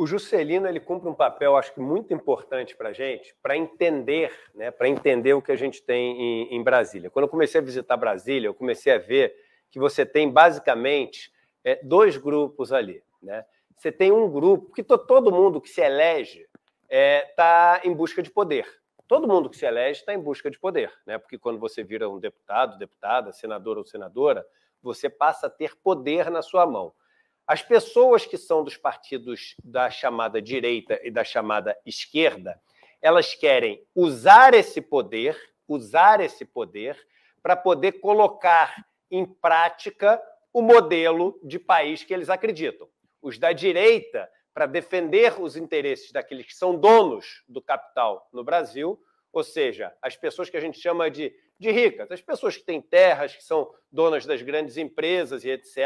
O Juscelino ele cumpre um papel, acho que muito importante para a gente, para entender, né, para entender o que a gente tem em, em, Brasília. Quando eu comecei a visitar Brasília, eu comecei a ver que você tem basicamente é, dois grupos ali. Né? Você tem um grupo que todo mundo que se elege está é, tá em busca de poder. Todo mundo que se elege está em busca de poder, né? porque quando você vira um deputado, deputada, senador ou senadora, você passa a ter poder na sua mão. As pessoas que são dos partidos da chamada direita e da chamada esquerda, elas querem usar esse poder, usar esse poder para poder colocar em prática o modelo de país que eles acreditam. Os da direita para defender os interesses daqueles que são donos do capital no Brasil, ou seja, as pessoas que a gente chama de, de ricas, as pessoas que têm terras, que são donas das grandes empresas e etc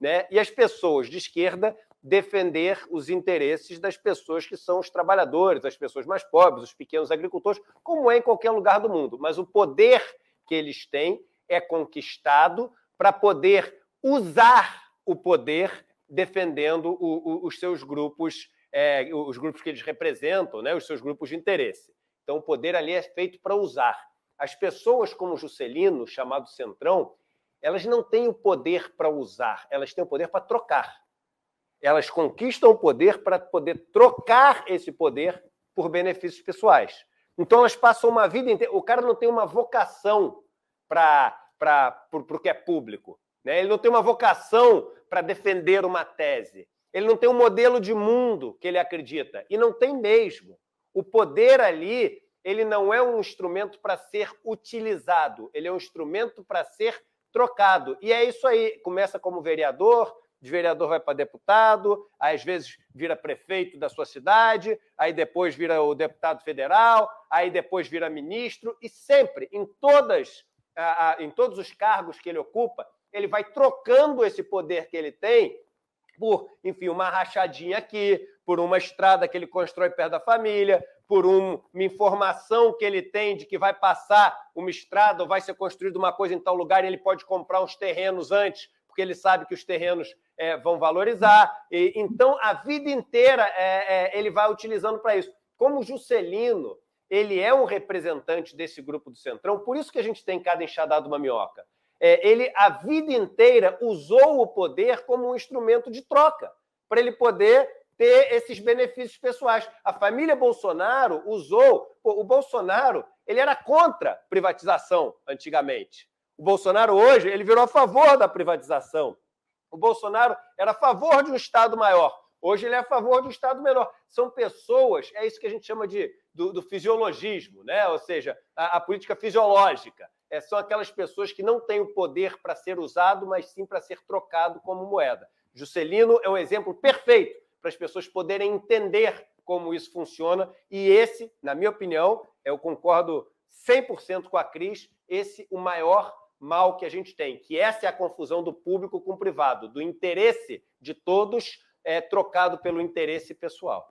né? e as pessoas de esquerda defender os interesses das pessoas que são os trabalhadores, as pessoas mais pobres, os pequenos agricultores, como é em qualquer lugar do mundo. Mas o poder que eles têm é conquistado para poder usar o poder defendendo o, o, os seus grupos, é, os grupos que eles representam, né? os seus grupos de interesse. Então, o poder ali é feito para usar. As pessoas como Juscelino, chamado Centrão, elas não têm o poder para usar, elas têm o poder para trocar. Elas conquistam o poder para poder trocar esse poder por benefícios pessoais. Então elas passam uma vida inteira. O cara não tem uma vocação para o que é público. Né? Ele não tem uma vocação para defender uma tese. Ele não tem um modelo de mundo que ele acredita. E não tem mesmo. O poder ali, ele não é um instrumento para ser utilizado, ele é um instrumento para ser trocado. E é isso aí. Começa como vereador, de vereador vai para deputado, às vezes vira prefeito da sua cidade, aí depois vira o deputado federal, aí depois vira ministro, e sempre, em todas, em todos os cargos que ele ocupa, ele vai trocando esse poder que ele tem por, enfim, uma rachadinha aqui, por uma estrada que ele constrói perto da família, por um, uma informação que ele tem de que vai passar uma estrada ou vai ser construída uma coisa em tal lugar e ele pode comprar uns terrenos antes, porque ele sabe que os terrenos é, vão valorizar. E, então, a vida inteira é, é, ele vai utilizando para isso. Como o Juscelino ele é um representante desse grupo do Centrão, por isso que a gente tem cada enxadado uma minhoca. É, ele, a vida inteira, usou o poder como um instrumento de troca, para ele poder ter esses benefícios pessoais. A família Bolsonaro usou. Pô, o Bolsonaro ele era contra privatização antigamente. O Bolsonaro hoje ele virou a favor da privatização. O Bolsonaro era a favor de um Estado maior. Hoje ele é a favor de um Estado menor. São pessoas, é isso que a gente chama de do, do fisiologismo, né? ou seja, a, a política fisiológica. É, são aquelas pessoas que não têm o poder para ser usado, mas sim para ser trocado como moeda. Juscelino é um exemplo perfeito para as pessoas poderem entender como isso funciona. E esse, na minha opinião, eu concordo 100% com a Cris, esse o maior mal que a gente tem, que essa é a confusão do público com o privado, do interesse de todos é, trocado pelo interesse pessoal.